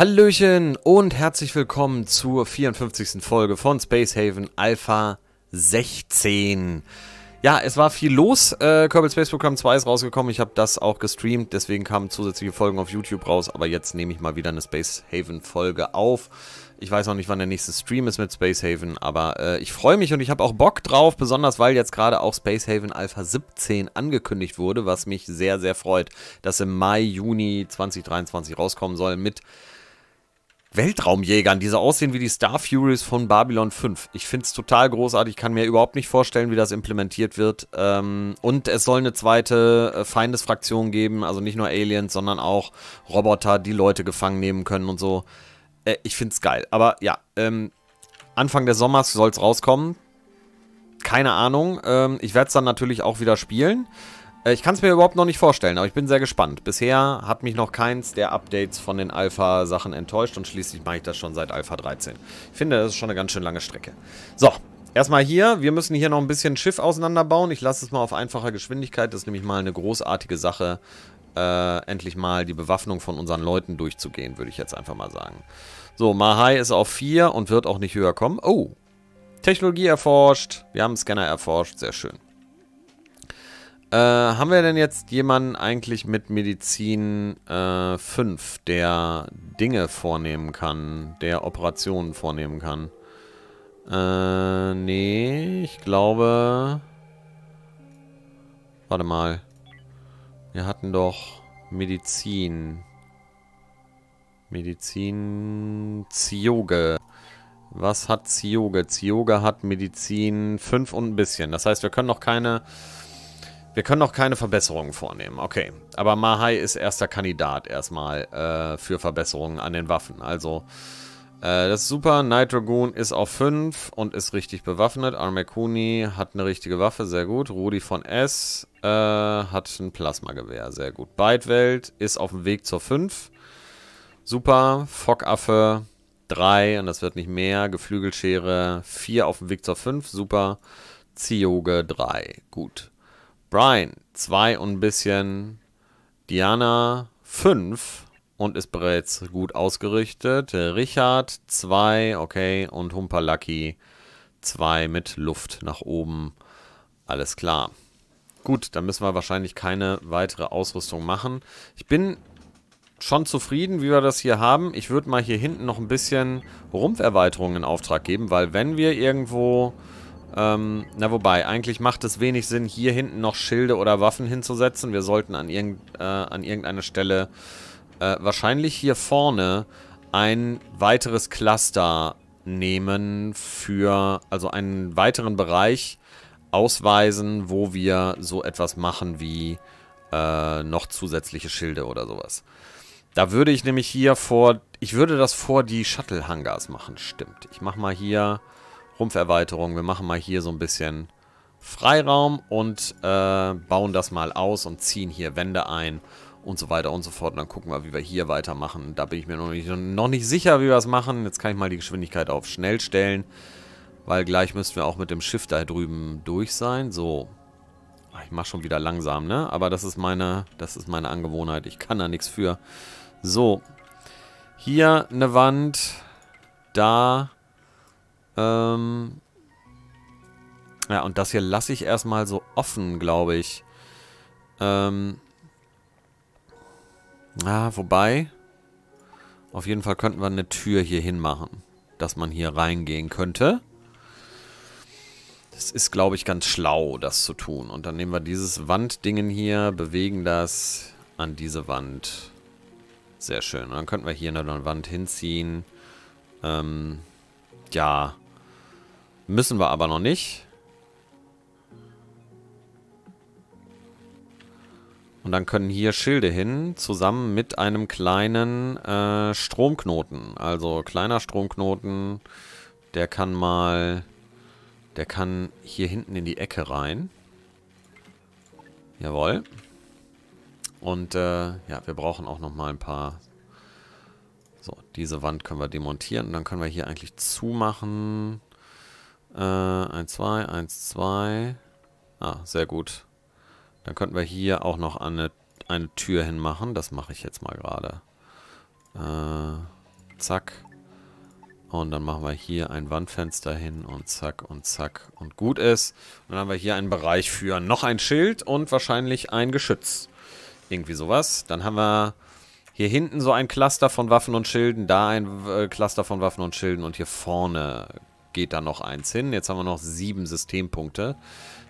Hallöchen und herzlich willkommen zur 54. Folge von Space Haven Alpha 16. Ja, es war viel los. Äh, Kerbal Space Program 2 ist rausgekommen. Ich habe das auch gestreamt, deswegen kamen zusätzliche Folgen auf YouTube raus. Aber jetzt nehme ich mal wieder eine Space Haven Folge auf. Ich weiß noch nicht, wann der nächste Stream ist mit Space Haven, aber äh, ich freue mich und ich habe auch Bock drauf, besonders weil jetzt gerade auch Space Haven Alpha 17 angekündigt wurde, was mich sehr, sehr freut, dass im Mai, Juni 2023 rauskommen soll mit Weltraumjägern, die so aussehen wie die Star Furies von Babylon 5. Ich finde es total großartig, kann mir überhaupt nicht vorstellen, wie das implementiert wird. Ähm, und es soll eine zweite äh, Feindesfraktion geben, also nicht nur Aliens, sondern auch Roboter, die Leute gefangen nehmen können und so. Äh, ich finde es geil. Aber ja, ähm, Anfang des Sommers soll es rauskommen. Keine Ahnung. Ähm, ich werde es dann natürlich auch wieder spielen. Äh, ich kann es mir überhaupt noch nicht vorstellen, aber ich bin sehr gespannt. Bisher hat mich noch keins der Updates von den Alpha-Sachen enttäuscht und schließlich mache ich das schon seit Alpha 13. Ich finde, das ist schon eine ganz schön lange Strecke. So, erstmal hier. Wir müssen hier noch ein bisschen Schiff auseinanderbauen. Ich lasse es mal auf einfacher Geschwindigkeit. Das ist nämlich mal eine großartige Sache, äh, endlich mal die Bewaffnung von unseren Leuten durchzugehen, würde ich jetzt einfach mal sagen. So, Mahai ist auf 4 und wird auch nicht höher kommen. Oh, Technologie erforscht. Wir haben einen Scanner erforscht. Sehr schön. Äh, haben wir denn jetzt jemanden eigentlich mit Medizin äh, 5, der Dinge vornehmen kann, der Operationen vornehmen kann? Äh, nee, ich glaube... Warte mal. Wir hatten doch Medizin. Medizin Zioge. Was hat Zioge? Zioge hat Medizin 5 und ein bisschen. Das heißt, wir können noch keine wir können noch keine Verbesserungen vornehmen, okay. Aber Mahai ist erster Kandidat erstmal äh, für Verbesserungen an den Waffen. Also, äh, das ist super. Night Dragoon ist auf 5 und ist richtig bewaffnet. Armekuni hat eine richtige Waffe, sehr gut. Rudi von S äh, hat ein Plasmagewehr, sehr gut. Beidwelt ist auf dem Weg zur 5. Super. Fockaffe 3 und das wird nicht mehr. Geflügelschere 4 auf dem Weg zur 5, super. Zioge 3, gut. Brian 2 und ein bisschen. Diana 5 und ist bereits gut ausgerichtet. Richard 2, okay. Und Humpalaki 2 mit Luft nach oben. Alles klar. Gut, dann müssen wir wahrscheinlich keine weitere Ausrüstung machen. Ich bin schon zufrieden, wie wir das hier haben. Ich würde mal hier hinten noch ein bisschen Rumpferweiterung in Auftrag geben, weil wenn wir irgendwo ähm, na wobei, eigentlich macht es wenig Sinn, hier hinten noch Schilde oder Waffen hinzusetzen. Wir sollten an, irgend, äh, an irgendeiner Stelle äh, wahrscheinlich hier vorne ein weiteres Cluster nehmen für, also einen weiteren Bereich ausweisen, wo wir so etwas machen wie äh, noch zusätzliche Schilde oder sowas. Da würde ich nämlich hier vor, ich würde das vor die Shuttle-Hangars machen, stimmt. Ich mache mal hier Rumpferweiterung. Wir machen mal hier so ein bisschen Freiraum und äh, bauen das mal aus und ziehen hier Wände ein und so weiter und so fort. Und dann gucken wir, wie wir hier weitermachen. Da bin ich mir noch nicht, noch nicht sicher, wie wir es machen. Jetzt kann ich mal die Geschwindigkeit auf schnell stellen, weil gleich müssten wir auch mit dem Schiff da drüben durch sein. So. Ah, ich mache schon wieder langsam, ne? Aber das ist meine, das ist meine Angewohnheit. Ich kann da nichts für. So. Hier eine Wand. Da ähm ja, und das hier lasse ich erstmal so offen, glaube ich. Ähm ja, wobei... Auf jeden Fall könnten wir eine Tür hier hinmachen, dass man hier reingehen könnte. Das ist, glaube ich, ganz schlau, das zu tun. Und dann nehmen wir dieses Wanddingen hier, bewegen das an diese Wand. Sehr schön. Und dann könnten wir hier eine Wand hinziehen. Ähm, ja. Müssen wir aber noch nicht. Und dann können hier Schilde hin, zusammen mit einem kleinen äh, Stromknoten. Also kleiner Stromknoten, der kann mal... Der kann hier hinten in die Ecke rein. Jawohl. Und äh, ja, wir brauchen auch nochmal ein paar... So, diese Wand können wir demontieren. Und dann können wir hier eigentlich zumachen. 1, 2, 1, 2. Ah, sehr gut. Dann könnten wir hier auch noch eine, eine Tür hinmachen. Das mache ich jetzt mal gerade. Äh, zack. Und dann machen wir hier ein Wandfenster hin und zack und zack und gut ist. Und dann haben wir hier einen Bereich für noch ein Schild und wahrscheinlich ein Geschütz. Irgendwie sowas. Dann haben wir hier hinten so ein Cluster von Waffen und Schilden, da ein äh, Cluster von Waffen und Schilden und hier vorne geht da noch eins hin. Jetzt haben wir noch sieben Systempunkte.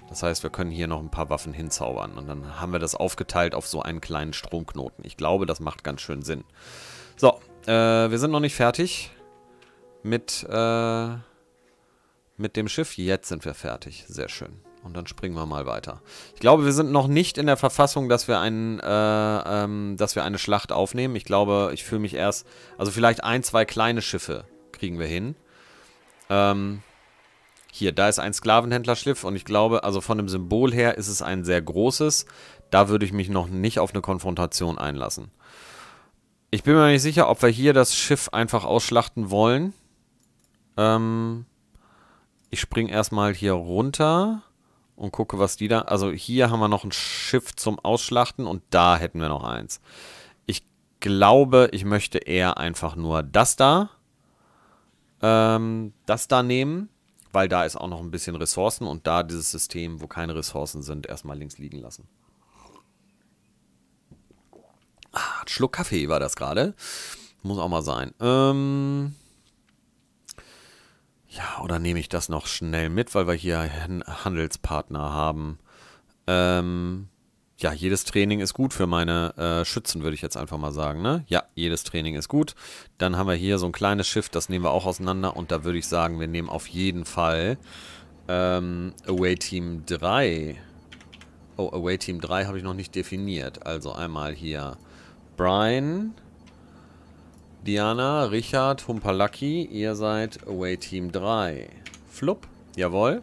Das heißt, wir können hier noch ein paar Waffen hinzaubern. Und dann haben wir das aufgeteilt auf so einen kleinen Stromknoten. Ich glaube, das macht ganz schön Sinn. So, äh, wir sind noch nicht fertig mit, äh, mit dem Schiff. Jetzt sind wir fertig. Sehr schön. Und dann springen wir mal weiter. Ich glaube, wir sind noch nicht in der Verfassung, dass wir, einen, äh, ähm, dass wir eine Schlacht aufnehmen. Ich glaube, ich fühle mich erst... Also vielleicht ein, zwei kleine Schiffe kriegen wir hin. Ähm, hier, da ist ein Sklavenhändlerschiff und ich glaube, also von dem Symbol her ist es ein sehr großes. Da würde ich mich noch nicht auf eine Konfrontation einlassen. Ich bin mir nicht sicher, ob wir hier das Schiff einfach ausschlachten wollen. Ähm, ich springe erstmal hier runter und gucke, was die da... Also hier haben wir noch ein Schiff zum Ausschlachten und da hätten wir noch eins. Ich glaube, ich möchte eher einfach nur das da ähm, das da nehmen, weil da ist auch noch ein bisschen Ressourcen und da dieses System, wo keine Ressourcen sind, erstmal links liegen lassen. Ah, Schluck Kaffee war das gerade. Muss auch mal sein. Ähm ja, oder nehme ich das noch schnell mit, weil wir hier Handelspartner haben. Ähm ja, jedes Training ist gut für meine äh, Schützen, würde ich jetzt einfach mal sagen. Ne? Ja, jedes Training ist gut. Dann haben wir hier so ein kleines Schiff, das nehmen wir auch auseinander. Und da würde ich sagen, wir nehmen auf jeden Fall ähm, Away Team 3. Oh, Away Team 3 habe ich noch nicht definiert. Also einmal hier Brian, Diana, Richard, Humpalaki. Ihr seid Away Team 3. Flupp, jawohl.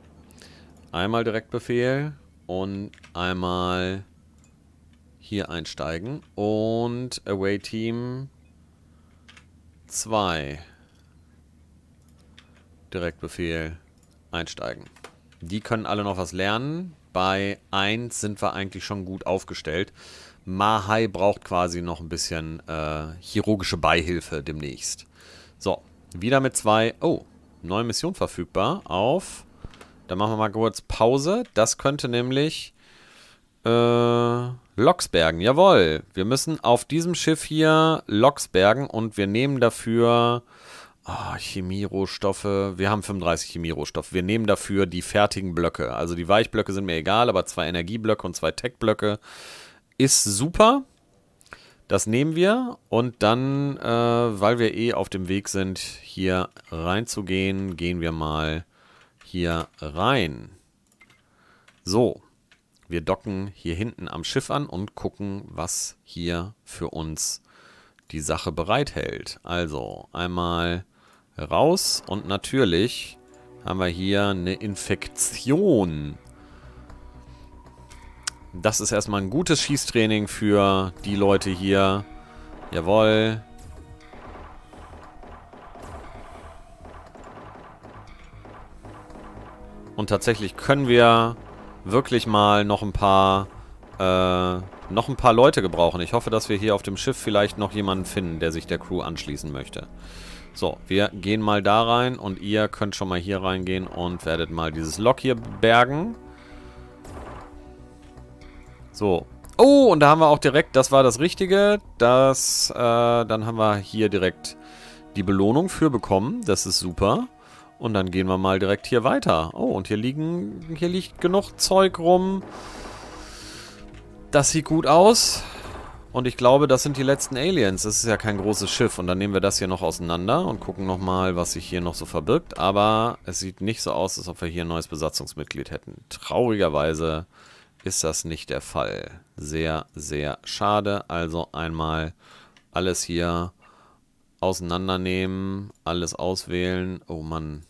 Einmal Direktbefehl und einmal hier einsteigen. Und Away Team 2. Direktbefehl einsteigen. Die können alle noch was lernen. Bei 1 sind wir eigentlich schon gut aufgestellt. Mahai braucht quasi noch ein bisschen äh, chirurgische Beihilfe demnächst. So, wieder mit 2. Oh, neue Mission verfügbar auf. Dann machen wir mal kurz Pause. Das könnte nämlich äh, Loxbergen, jawohl. Wir müssen auf diesem Schiff hier Loxbergen und wir nehmen dafür oh, ah, Chemierohstoffe. Wir haben 35 Chemierohstoffe. Wir nehmen dafür die fertigen Blöcke. Also die Weichblöcke sind mir egal, aber zwei Energieblöcke und zwei Techblöcke ist super. Das nehmen wir und dann, äh, weil wir eh auf dem Weg sind, hier reinzugehen, gehen wir mal hier rein. So. Wir docken hier hinten am Schiff an und gucken, was hier für uns die Sache bereithält. Also einmal raus und natürlich haben wir hier eine Infektion. Das ist erstmal ein gutes Schießtraining für die Leute hier. Jawohl. Und tatsächlich können wir wirklich mal noch ein paar, äh, noch ein paar Leute gebrauchen. Ich hoffe, dass wir hier auf dem Schiff vielleicht noch jemanden finden, der sich der Crew anschließen möchte. So, wir gehen mal da rein und ihr könnt schon mal hier reingehen und werdet mal dieses Lock hier bergen. So. Oh, und da haben wir auch direkt, das war das Richtige. Das, äh, dann haben wir hier direkt die Belohnung für bekommen. Das ist super. Und dann gehen wir mal direkt hier weiter. Oh, und hier liegen, hier liegt genug Zeug rum. Das sieht gut aus. Und ich glaube, das sind die letzten Aliens. Das ist ja kein großes Schiff. Und dann nehmen wir das hier noch auseinander und gucken nochmal, was sich hier noch so verbirgt. Aber es sieht nicht so aus, als ob wir hier ein neues Besatzungsmitglied hätten. Traurigerweise ist das nicht der Fall. Sehr, sehr schade. Also einmal alles hier auseinandernehmen, alles auswählen. Oh Mann,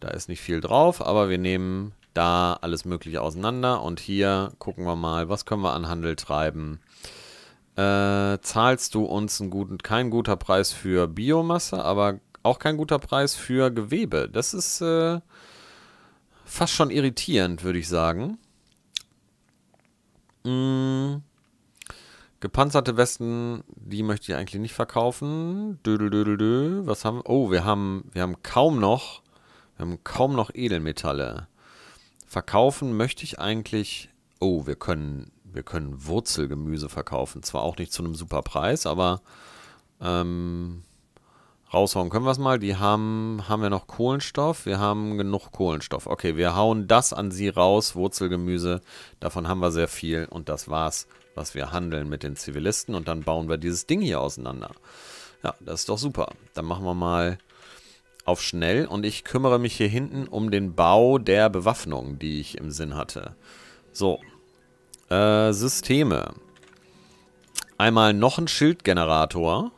da ist nicht viel drauf, aber wir nehmen da alles mögliche auseinander. Und hier gucken wir mal, was können wir an Handel treiben. Äh, zahlst du uns einen guten, kein guter Preis für Biomasse, aber auch kein guter Preis für Gewebe. Das ist äh, fast schon irritierend, würde ich sagen. Mmh. Gepanzerte Westen, die möchte ich eigentlich nicht verkaufen. Dödel, dödel, dö. Was haben wir? Oh, wir haben, wir haben kaum noch wir ähm, haben kaum noch Edelmetalle. Verkaufen möchte ich eigentlich... Oh, wir können, wir können Wurzelgemüse verkaufen. Zwar auch nicht zu einem super Preis, aber ähm, raushauen können wir es mal. Die haben, haben wir noch Kohlenstoff? Wir haben genug Kohlenstoff. Okay, wir hauen das an sie raus, Wurzelgemüse. Davon haben wir sehr viel und das war's, was wir handeln mit den Zivilisten. Und dann bauen wir dieses Ding hier auseinander. Ja, das ist doch super. Dann machen wir mal auf schnell und ich kümmere mich hier hinten um den Bau der Bewaffnung, die ich im Sinn hatte. So. Äh, Systeme. Einmal noch ein Schildgenerator.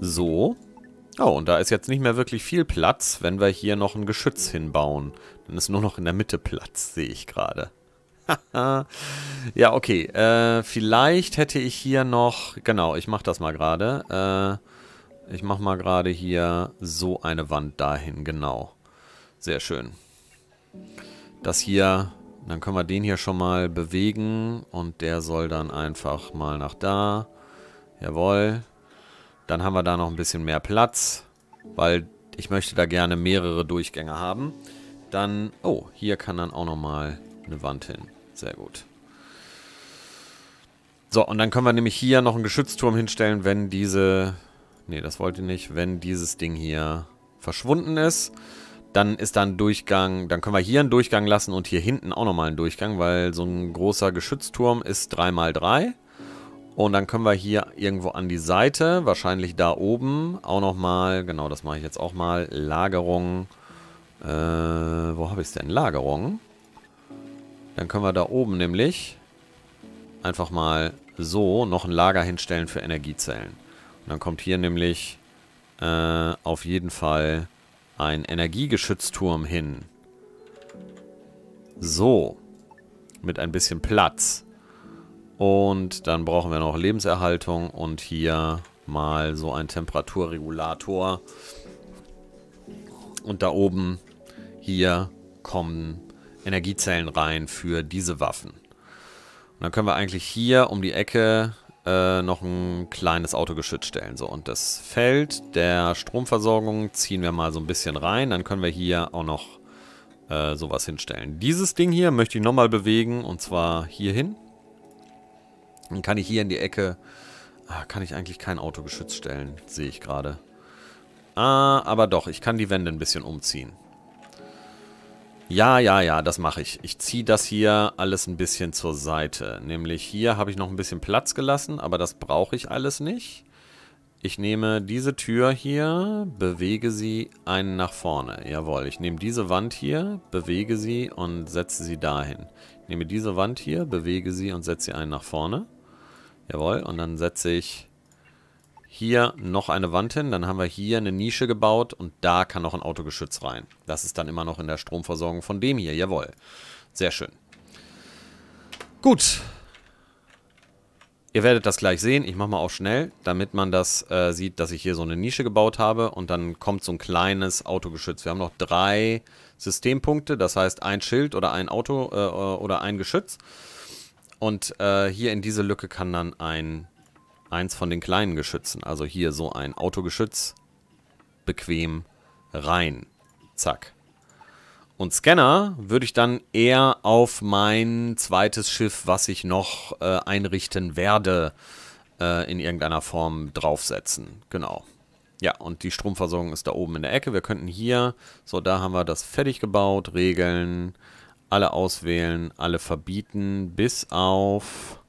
So. Oh, und da ist jetzt nicht mehr wirklich viel Platz, wenn wir hier noch ein Geschütz hinbauen. Dann ist nur noch in der Mitte Platz, sehe ich gerade. ja, okay. Äh, vielleicht hätte ich hier noch... Genau, ich mache das mal gerade. Äh... Ich mache mal gerade hier so eine Wand dahin, genau. Sehr schön. Das hier, dann können wir den hier schon mal bewegen und der soll dann einfach mal nach da. Jawohl. Dann haben wir da noch ein bisschen mehr Platz, weil ich möchte da gerne mehrere Durchgänge haben. Dann, oh, hier kann dann auch nochmal eine Wand hin. Sehr gut. So, und dann können wir nämlich hier noch einen Geschützturm hinstellen, wenn diese Ne, das wollt ihr nicht. Wenn dieses Ding hier verschwunden ist, dann ist da ein Durchgang, dann können wir hier einen Durchgang lassen und hier hinten auch nochmal einen Durchgang, weil so ein großer Geschützturm ist 3x3. Und dann können wir hier irgendwo an die Seite, wahrscheinlich da oben, auch nochmal, genau das mache ich jetzt auch mal, Lagerung. Äh, wo habe ich es denn? Lagerung. Dann können wir da oben nämlich einfach mal so noch ein Lager hinstellen für Energiezellen dann kommt hier nämlich äh, auf jeden Fall ein Energiegeschützturm hin. So. Mit ein bisschen Platz. Und dann brauchen wir noch Lebenserhaltung und hier mal so ein Temperaturregulator. Und da oben hier kommen Energiezellen rein für diese Waffen. Und dann können wir eigentlich hier um die Ecke äh, noch ein kleines Autogeschütz stellen. So, und das Feld der Stromversorgung ziehen wir mal so ein bisschen rein. Dann können wir hier auch noch äh, sowas hinstellen. Dieses Ding hier möchte ich nochmal bewegen und zwar hier hin. Dann kann ich hier in die Ecke... Ah, kann ich eigentlich kein Autogeschütz stellen, sehe ich gerade. Ah, aber doch, ich kann die Wände ein bisschen umziehen. Ja, ja, ja, das mache ich. Ich ziehe das hier alles ein bisschen zur Seite. Nämlich hier habe ich noch ein bisschen Platz gelassen, aber das brauche ich alles nicht. Ich nehme diese Tür hier, bewege sie einen nach vorne. Jawohl, ich nehme diese Wand hier, bewege sie und setze sie dahin. Ich nehme diese Wand hier, bewege sie und setze sie einen nach vorne. Jawohl, und dann setze ich hier noch eine Wand hin, dann haben wir hier eine Nische gebaut und da kann noch ein Autogeschütz rein. Das ist dann immer noch in der Stromversorgung von dem hier, jawohl. Sehr schön. Gut. Ihr werdet das gleich sehen, ich mache mal auch schnell, damit man das äh, sieht, dass ich hier so eine Nische gebaut habe und dann kommt so ein kleines Autogeschütz. Wir haben noch drei Systempunkte, das heißt ein Schild oder ein Auto äh, oder ein Geschütz. Und äh, hier in diese Lücke kann dann ein eins von den kleinen Geschützen. Also hier so ein Autogeschütz. Bequem rein. Zack. Und Scanner würde ich dann eher auf mein zweites Schiff, was ich noch äh, einrichten werde, äh, in irgendeiner Form draufsetzen. Genau. Ja, und die Stromversorgung ist da oben in der Ecke. Wir könnten hier, so da haben wir das fertig gebaut, Regeln, alle auswählen, alle verbieten, bis auf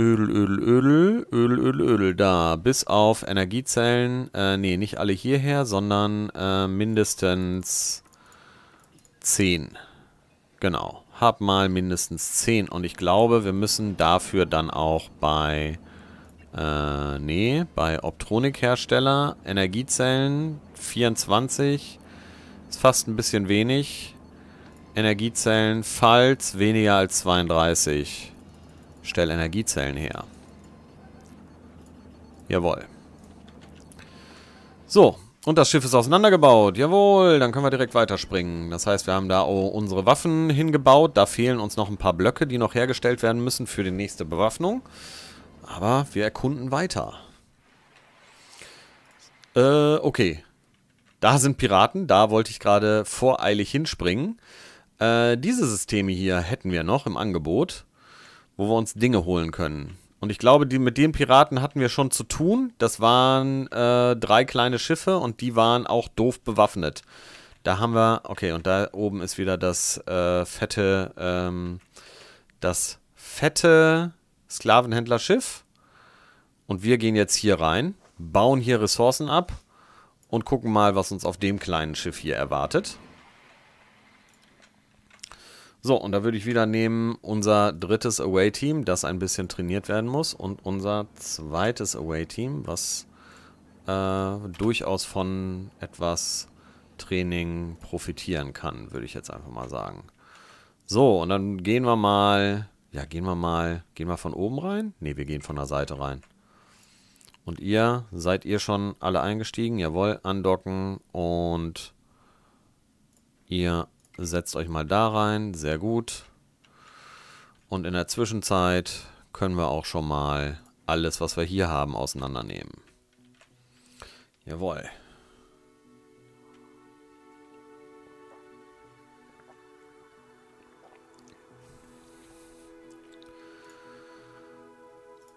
Öl, Öl, Öl, Öl, Öl, Ödel, da. Bis auf Energiezellen, äh, nee, nicht alle hierher, sondern äh, mindestens 10. Genau, hab mal mindestens 10. Und ich glaube, wir müssen dafür dann auch bei, äh, nee, bei Optronikhersteller Energiezellen, 24, ist fast ein bisschen wenig. Energiezellen, falls weniger als 32. Stell Energiezellen her. Jawohl. So, und das Schiff ist auseinandergebaut. Jawohl, dann können wir direkt weiterspringen. Das heißt, wir haben da unsere Waffen hingebaut. Da fehlen uns noch ein paar Blöcke, die noch hergestellt werden müssen für die nächste Bewaffnung. Aber wir erkunden weiter. Äh, okay. Da sind Piraten. Da wollte ich gerade voreilig hinspringen. Äh, diese Systeme hier hätten wir noch im Angebot wo wir uns Dinge holen können. Und ich glaube, die, mit den Piraten hatten wir schon zu tun. Das waren äh, drei kleine Schiffe und die waren auch doof bewaffnet. Da haben wir, okay, und da oben ist wieder das äh, fette, ähm, das fette Sklavenhändlerschiff. Und wir gehen jetzt hier rein, bauen hier Ressourcen ab und gucken mal, was uns auf dem kleinen Schiff hier erwartet. So, und da würde ich wieder nehmen unser drittes Away-Team, das ein bisschen trainiert werden muss, und unser zweites Away-Team, was äh, durchaus von etwas Training profitieren kann, würde ich jetzt einfach mal sagen. So, und dann gehen wir mal, ja, gehen wir mal, gehen wir von oben rein? Ne, wir gehen von der Seite rein. Und ihr, seid ihr schon alle eingestiegen? Jawohl, andocken und ihr setzt euch mal da rein, sehr gut. Und in der Zwischenzeit können wir auch schon mal alles, was wir hier haben, auseinandernehmen. Jawohl.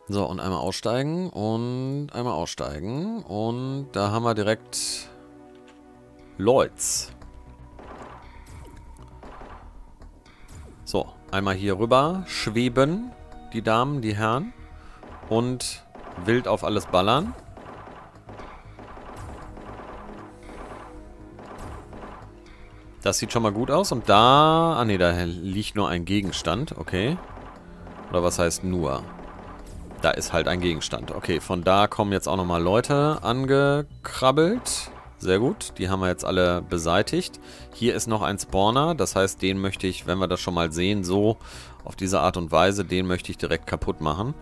So, und einmal aussteigen und einmal aussteigen. Und da haben wir direkt Lloyds. einmal hier rüber schweben, die Damen, die Herren. Und wild auf alles ballern. Das sieht schon mal gut aus. Und da... Ah ne, da liegt nur ein Gegenstand. Okay. Oder was heißt nur? Da ist halt ein Gegenstand. Okay, von da kommen jetzt auch nochmal Leute angekrabbelt. Sehr gut, die haben wir jetzt alle beseitigt. Hier ist noch ein Spawner, das heißt, den möchte ich, wenn wir das schon mal sehen, so auf diese Art und Weise, den möchte ich direkt kaputt machen.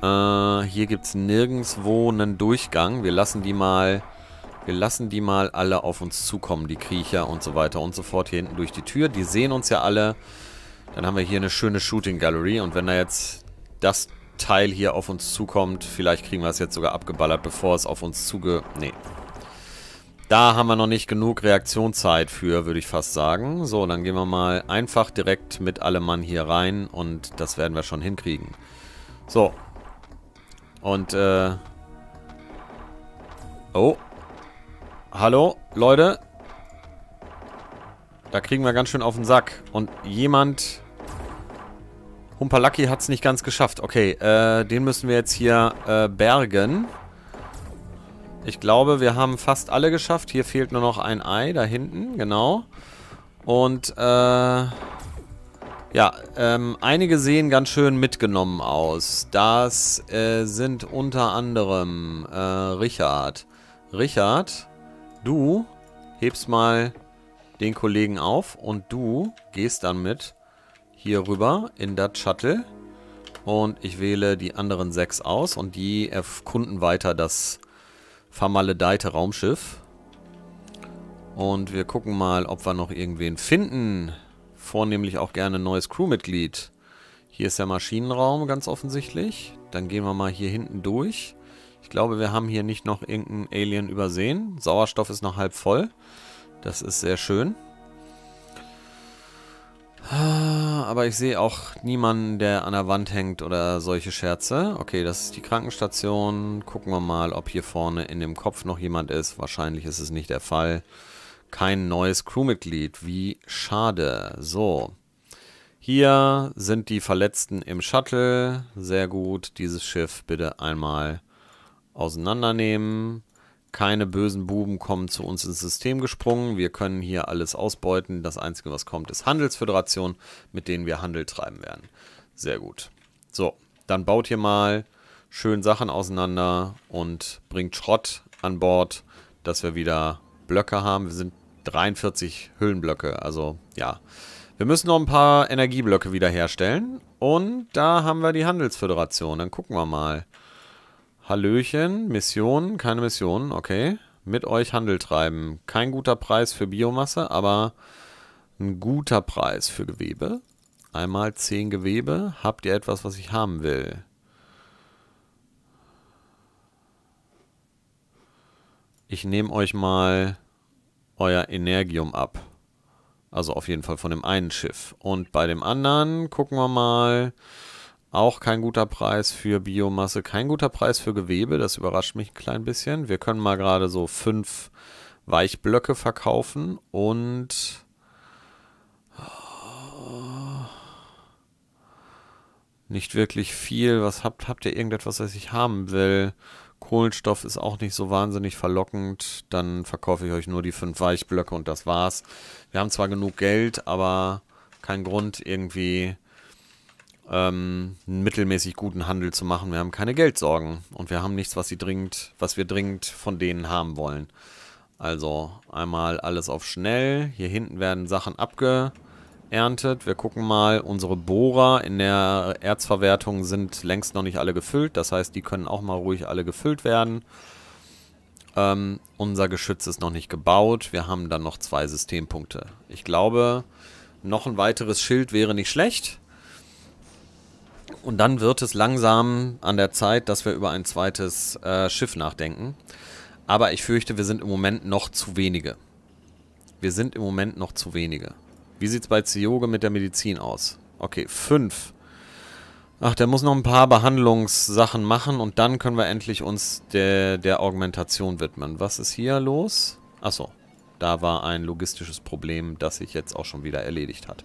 Äh, hier gibt es nirgendwo einen Durchgang. Wir lassen die mal... Wir lassen die mal alle auf uns zukommen, die Kriecher und so weiter und so fort hier hinten durch die Tür. Die sehen uns ja alle. Dann haben wir hier eine schöne Shooting Gallery und wenn da jetzt das Teil hier auf uns zukommt, vielleicht kriegen wir es jetzt sogar abgeballert, bevor es auf uns zuge... Nee, da haben wir noch nicht genug Reaktionszeit für, würde ich fast sagen. So, dann gehen wir mal einfach direkt mit allem Mann hier rein und das werden wir schon hinkriegen. So. Und, äh... Oh. Hallo, Leute. Da kriegen wir ganz schön auf den Sack. Und jemand... Humpalaki hat es nicht ganz geschafft. Okay, äh, den müssen wir jetzt hier äh, bergen. Ich glaube, wir haben fast alle geschafft. Hier fehlt nur noch ein Ei, da hinten, genau. Und, äh... Ja, ähm, einige sehen ganz schön mitgenommen aus. Das äh, sind unter anderem äh, Richard. Richard, du hebst mal den Kollegen auf und du gehst dann mit hier rüber in das Shuttle. Und ich wähle die anderen sechs aus und die erkunden weiter das vermaledeite Raumschiff. Und wir gucken mal, ob wir noch irgendwen finden. Vornehmlich auch gerne ein neues Crewmitglied. Hier ist der Maschinenraum, ganz offensichtlich. Dann gehen wir mal hier hinten durch. Ich glaube, wir haben hier nicht noch irgendeinen Alien übersehen. Sauerstoff ist noch halb voll. Das ist sehr schön. Ah, aber ich sehe auch niemanden, der an der Wand hängt oder solche Scherze. Okay, das ist die Krankenstation. Gucken wir mal, ob hier vorne in dem Kopf noch jemand ist. Wahrscheinlich ist es nicht der Fall. Kein neues Crewmitglied. Wie schade. So. Hier sind die Verletzten im Shuttle. Sehr gut. Dieses Schiff bitte einmal auseinandernehmen keine bösen Buben kommen zu uns ins System gesprungen. Wir können hier alles ausbeuten. Das Einzige, was kommt, ist Handelsföderation, mit denen wir Handel treiben werden. Sehr gut. So, dann baut hier mal schön Sachen auseinander und bringt Schrott an Bord, dass wir wieder Blöcke haben. Wir sind 43 Hüllenblöcke, also ja. Wir müssen noch ein paar Energieblöcke wiederherstellen und da haben wir die Handelsföderation. Dann gucken wir mal. Hallöchen, Mission, keine Mission, okay. Mit euch Handel treiben. Kein guter Preis für Biomasse, aber ein guter Preis für Gewebe. Einmal 10 Gewebe. Habt ihr etwas, was ich haben will? Ich nehme euch mal euer Energium ab. Also auf jeden Fall von dem einen Schiff. Und bei dem anderen gucken wir mal. Auch kein guter Preis für Biomasse, kein guter Preis für Gewebe, das überrascht mich ein klein bisschen. Wir können mal gerade so fünf Weichblöcke verkaufen und oh, nicht wirklich viel. Was habt, habt ihr irgendetwas, was ich haben will? Kohlenstoff ist auch nicht so wahnsinnig verlockend. Dann verkaufe ich euch nur die fünf Weichblöcke und das war's. Wir haben zwar genug Geld, aber kein Grund irgendwie ähm, einen mittelmäßig guten Handel zu machen. Wir haben keine Geldsorgen und wir haben nichts, was sie dringend, was wir dringend von denen haben wollen. Also einmal alles auf schnell. Hier hinten werden Sachen abgeerntet. Wir gucken mal, unsere Bohrer in der Erzverwertung sind längst noch nicht alle gefüllt. Das heißt, die können auch mal ruhig alle gefüllt werden. Ähm, unser Geschütz ist noch nicht gebaut. Wir haben dann noch zwei Systempunkte. Ich glaube, noch ein weiteres Schild wäre nicht schlecht. Und dann wird es langsam an der Zeit, dass wir über ein zweites äh, Schiff nachdenken. Aber ich fürchte, wir sind im Moment noch zu wenige. Wir sind im Moment noch zu wenige. Wie sieht es bei Zioge mit der Medizin aus? Okay, fünf. Ach, der muss noch ein paar Behandlungssachen machen und dann können wir endlich uns der, der Augmentation widmen. Was ist hier los? Achso, da war ein logistisches Problem, das sich jetzt auch schon wieder erledigt hat.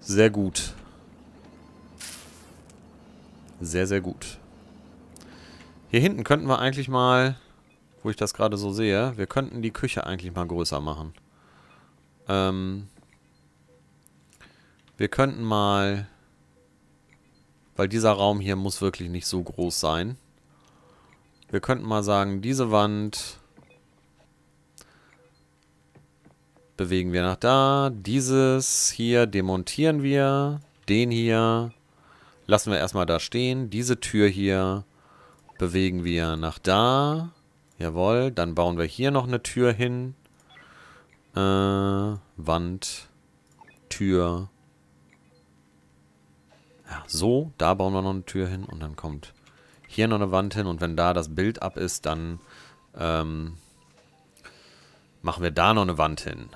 Sehr gut. Sehr, sehr gut. Hier hinten könnten wir eigentlich mal, wo ich das gerade so sehe, wir könnten die Küche eigentlich mal größer machen. Ähm, wir könnten mal, weil dieser Raum hier muss wirklich nicht so groß sein. Wir könnten mal sagen, diese Wand bewegen wir nach da. Dieses hier demontieren wir. Den hier Lassen wir erstmal da stehen. Diese Tür hier bewegen wir nach da. Jawohl. Dann bauen wir hier noch eine Tür hin. Äh, Wand. Tür. Ja, so. Da bauen wir noch eine Tür hin. Und dann kommt hier noch eine Wand hin. Und wenn da das Bild ab ist, dann ähm, machen wir da noch eine Wand hin.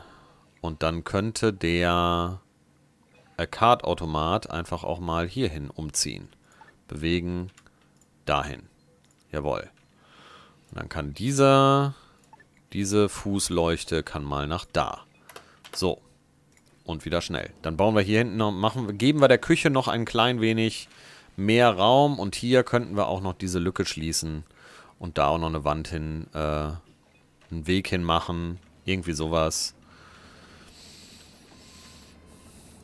Und dann könnte der äh, Kartautomat einfach auch mal hierhin umziehen. Bewegen dahin. Jawohl. Und dann kann dieser, diese Fußleuchte kann mal nach da. So. Und wieder schnell. Dann bauen wir hier hinten noch, machen, geben wir der Küche noch ein klein wenig mehr Raum. Und hier könnten wir auch noch diese Lücke schließen. Und da auch noch eine Wand hin, äh, einen Weg hin machen. Irgendwie sowas.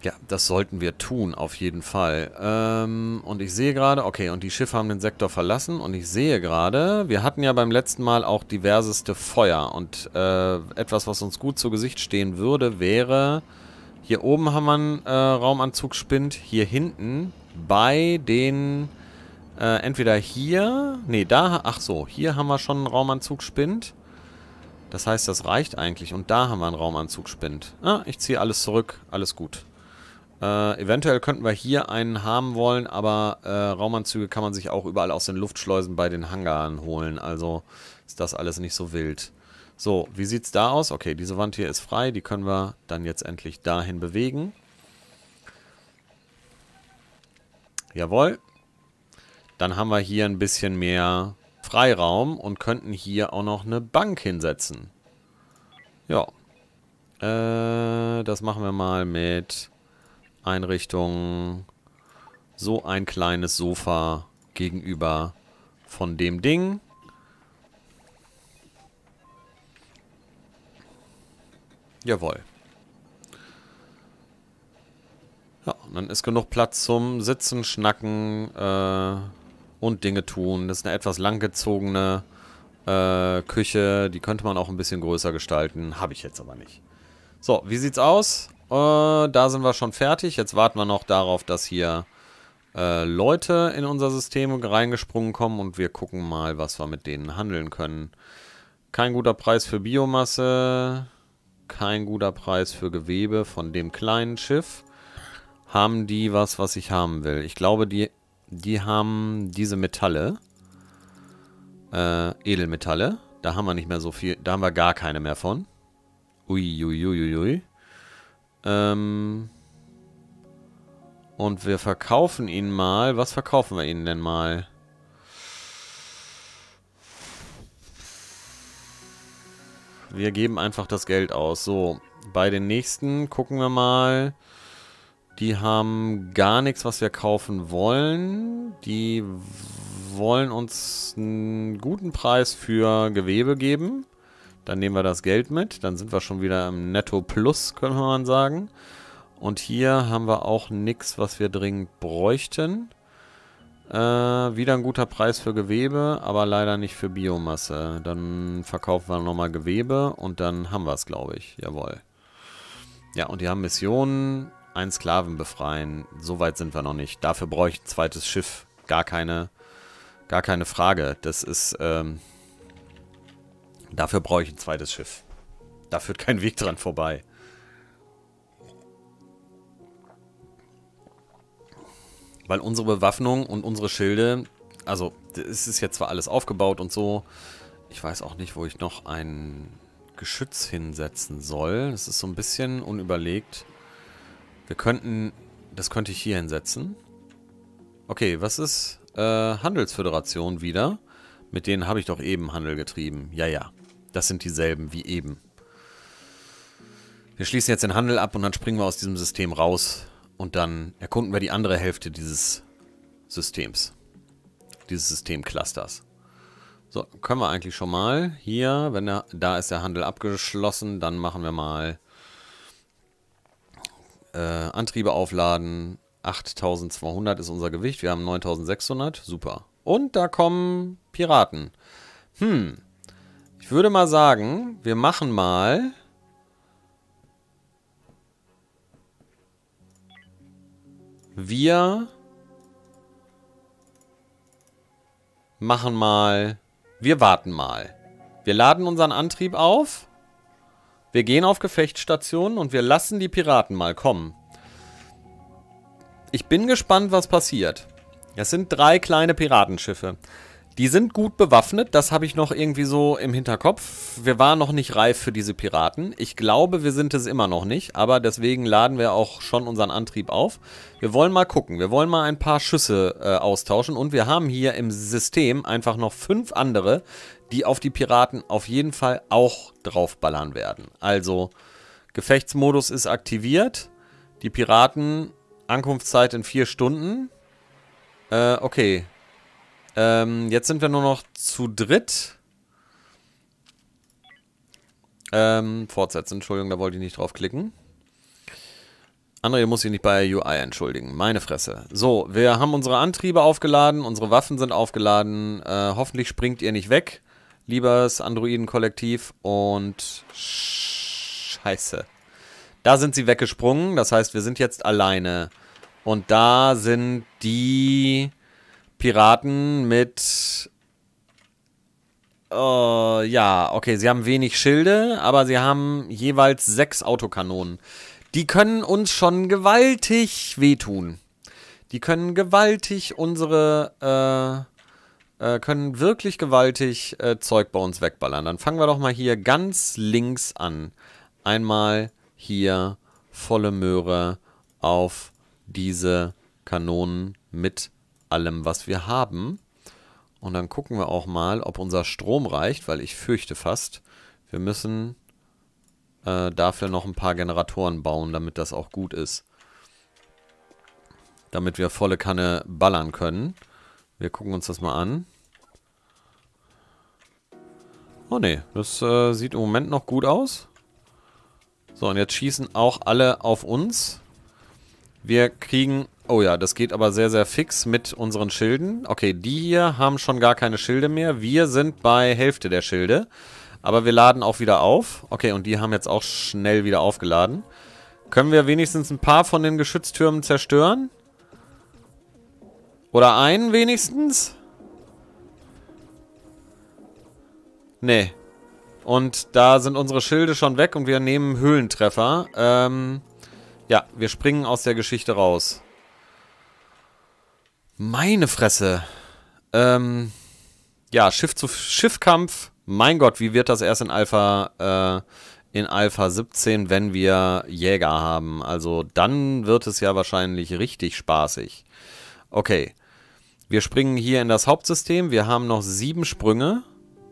Ja, das sollten wir tun, auf jeden Fall. Ähm, und ich sehe gerade, okay, und die Schiffe haben den Sektor verlassen. Und ich sehe gerade, wir hatten ja beim letzten Mal auch diverseste Feuer. Und äh, etwas, was uns gut zu Gesicht stehen würde, wäre... Hier oben haben wir einen äh, Raumanzugspind. Hier hinten bei den... Äh, entweder hier... Nee, da... Ach so, hier haben wir schon einen Raumanzugspind. Das heißt, das reicht eigentlich. Und da haben wir einen Raumanzugspind. Ah, ich ziehe alles zurück. Alles gut. Äh, eventuell könnten wir hier einen haben wollen, aber äh, Raumanzüge kann man sich auch überall aus den Luftschleusen bei den Hangaren holen. Also ist das alles nicht so wild. So, wie sieht es da aus? Okay, diese Wand hier ist frei. Die können wir dann jetzt endlich dahin bewegen. Jawohl. Dann haben wir hier ein bisschen mehr Freiraum und könnten hier auch noch eine Bank hinsetzen. Ja. Äh, das machen wir mal mit Einrichtung. So ein kleines Sofa gegenüber von dem Ding. Jawohl. Ja, und dann ist genug Platz zum Sitzen, Schnacken äh, und Dinge tun. Das ist eine etwas langgezogene äh, Küche. Die könnte man auch ein bisschen größer gestalten. Habe ich jetzt aber nicht. So, wie sieht's aus? Äh, da sind wir schon fertig. Jetzt warten wir noch darauf, dass hier äh, Leute in unser System reingesprungen kommen und wir gucken mal, was wir mit denen handeln können. Kein guter Preis für Biomasse, kein guter Preis für Gewebe von dem kleinen Schiff. Haben die was, was ich haben will? Ich glaube, die, die haben diese Metalle, äh, Edelmetalle. Da haben wir nicht mehr so viel, da haben wir gar keine mehr von. Uiuiuiui. Ui, ui, ui. Ähm und wir verkaufen ihn mal. Was verkaufen wir ihnen denn mal? Wir geben einfach das Geld aus. So, bei den nächsten gucken wir mal. Die haben gar nichts, was wir kaufen wollen. Die wollen uns einen guten Preis für Gewebe geben. Dann nehmen wir das Geld mit. Dann sind wir schon wieder im Netto-Plus, können wir mal sagen. Und hier haben wir auch nichts, was wir dringend bräuchten. Äh, wieder ein guter Preis für Gewebe, aber leider nicht für Biomasse. Dann verkaufen wir nochmal Gewebe und dann haben wir es, glaube ich. Jawohl. Ja, und die haben Missionen, einen Sklaven befreien. So weit sind wir noch nicht. Dafür bräuchte ich ein zweites Schiff. Gar keine, gar keine Frage. Das ist, ähm, Dafür brauche ich ein zweites Schiff. Da führt kein Weg dran vorbei. Weil unsere Bewaffnung und unsere Schilde, also es ist jetzt zwar alles aufgebaut und so, ich weiß auch nicht, wo ich noch ein Geschütz hinsetzen soll. Das ist so ein bisschen unüberlegt. Wir könnten, das könnte ich hier hinsetzen. Okay, was ist äh, Handelsföderation wieder? Mit denen habe ich doch eben Handel getrieben. Ja, ja. Das sind dieselben wie eben. Wir schließen jetzt den Handel ab und dann springen wir aus diesem System raus. Und dann erkunden wir die andere Hälfte dieses Systems. Dieses Systemclusters. So, können wir eigentlich schon mal. Hier, wenn der, da ist der Handel abgeschlossen, dann machen wir mal äh, Antriebe aufladen. 8200 ist unser Gewicht, wir haben 9600, super. Und da kommen Piraten. Hm. Ich würde mal sagen, wir machen mal... Wir machen mal... Wir warten mal. Wir laden unseren Antrieb auf. Wir gehen auf Gefechtsstationen und wir lassen die Piraten mal kommen. Ich bin gespannt, was passiert. Es sind drei kleine Piratenschiffe. Die sind gut bewaffnet, das habe ich noch irgendwie so im Hinterkopf. Wir waren noch nicht reif für diese Piraten. Ich glaube, wir sind es immer noch nicht, aber deswegen laden wir auch schon unseren Antrieb auf. Wir wollen mal gucken, wir wollen mal ein paar Schüsse äh, austauschen und wir haben hier im System einfach noch fünf andere, die auf die Piraten auf jeden Fall auch draufballern werden. Also, Gefechtsmodus ist aktiviert, die Piraten, Ankunftszeit in vier Stunden. Äh, okay. Ähm, jetzt sind wir nur noch zu dritt. Ähm, fortsetzen, Entschuldigung, da wollte ich nicht draufklicken. André muss sich nicht bei UI entschuldigen. Meine Fresse. So, wir haben unsere Antriebe aufgeladen, unsere Waffen sind aufgeladen. Äh, hoffentlich springt ihr nicht weg, liebes Androiden-Kollektiv. Und scheiße. Da sind sie weggesprungen, das heißt, wir sind jetzt alleine. Und da sind die Piraten mit... Uh, ja, okay, sie haben wenig Schilde, aber sie haben jeweils sechs Autokanonen. Die können uns schon gewaltig wehtun. Die können gewaltig unsere... Äh, äh können wirklich gewaltig äh, Zeug bei uns wegballern. Dann fangen wir doch mal hier ganz links an. Einmal hier volle Möhre auf diese Kanonen mit allem, was wir haben. Und dann gucken wir auch mal, ob unser Strom reicht, weil ich fürchte fast, wir müssen äh, dafür noch ein paar Generatoren bauen, damit das auch gut ist. Damit wir volle Kanne ballern können. Wir gucken uns das mal an. Oh ne, das äh, sieht im Moment noch gut aus. So, und jetzt schießen auch alle auf uns. Wir kriegen... Oh ja, das geht aber sehr, sehr fix mit unseren Schilden. Okay, die hier haben schon gar keine Schilde mehr. Wir sind bei Hälfte der Schilde. Aber wir laden auch wieder auf. Okay, und die haben jetzt auch schnell wieder aufgeladen. Können wir wenigstens ein paar von den Geschütztürmen zerstören? Oder einen wenigstens? Nee. Und da sind unsere Schilde schon weg und wir nehmen Höhlentreffer. Ähm, ja, wir springen aus der Geschichte raus. Meine Fresse. Ähm, ja, Schiff zu Schiffkampf. Mein Gott, wie wird das erst in Alpha, äh, in Alpha 17, wenn wir Jäger haben? Also dann wird es ja wahrscheinlich richtig spaßig. Okay. Wir springen hier in das Hauptsystem. Wir haben noch sieben Sprünge.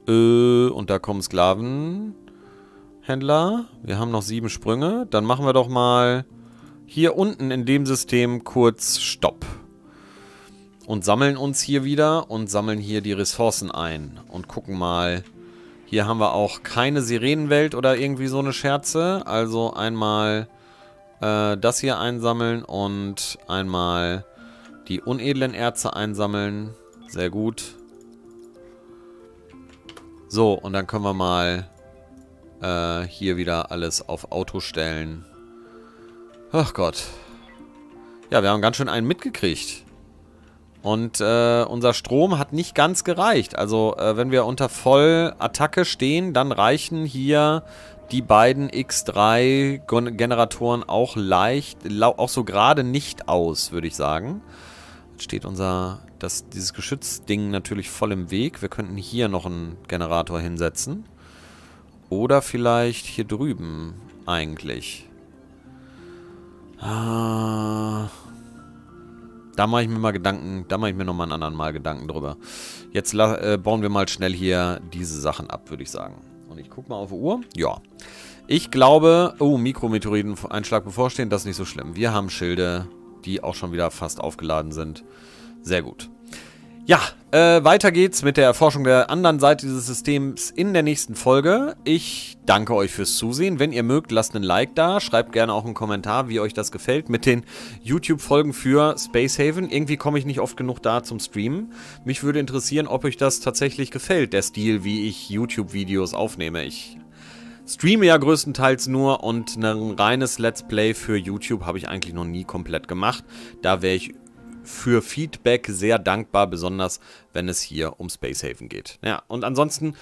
Äh, und da kommen Sklavenhändler. Wir haben noch sieben Sprünge. Dann machen wir doch mal hier unten in dem System kurz Stopp. Und sammeln uns hier wieder und sammeln hier die Ressourcen ein. Und gucken mal. Hier haben wir auch keine Sirenenwelt oder irgendwie so eine Scherze. Also einmal äh, das hier einsammeln und einmal die unedlen Erze einsammeln. Sehr gut. So, und dann können wir mal äh, hier wieder alles auf Auto stellen. Ach Gott. Ja, wir haben ganz schön einen mitgekriegt. Und äh, unser Strom hat nicht ganz gereicht. Also, äh, wenn wir unter Vollattacke stehen, dann reichen hier die beiden X3-Generatoren auch leicht, auch so gerade nicht aus, würde ich sagen. Jetzt steht unser, das, dieses Geschützding natürlich voll im Weg. Wir könnten hier noch einen Generator hinsetzen. Oder vielleicht hier drüben eigentlich. Ah, da mache ich mir mal Gedanken, da mache ich mir nochmal einen anderen Mal Gedanken drüber. Jetzt äh, bauen wir mal schnell hier diese Sachen ab, würde ich sagen. Und ich gucke mal auf die Uhr. Ja. Ich glaube, oh, Mikrometeoriten-Einschlag bevorstehen, das ist nicht so schlimm. Wir haben Schilde, die auch schon wieder fast aufgeladen sind. Sehr gut. Ja, äh, weiter geht's mit der Erforschung der anderen Seite dieses Systems in der nächsten Folge. Ich danke euch fürs Zusehen. Wenn ihr mögt, lasst einen Like da. Schreibt gerne auch einen Kommentar, wie euch das gefällt mit den YouTube-Folgen für Space Haven. Irgendwie komme ich nicht oft genug da zum Streamen. Mich würde interessieren, ob euch das tatsächlich gefällt, der Stil, wie ich YouTube-Videos aufnehme. Ich streame ja größtenteils nur und ein reines Let's Play für YouTube habe ich eigentlich noch nie komplett gemacht. Da wäre ich für Feedback sehr dankbar, besonders wenn es hier um Space Haven geht. Ja, und ansonsten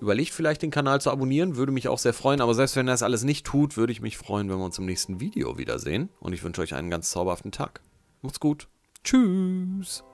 überlegt vielleicht den Kanal zu abonnieren, würde mich auch sehr freuen, aber selbst wenn er das alles nicht tut, würde ich mich freuen, wenn wir uns im nächsten Video wiedersehen und ich wünsche euch einen ganz zauberhaften Tag. Macht's gut. Tschüss.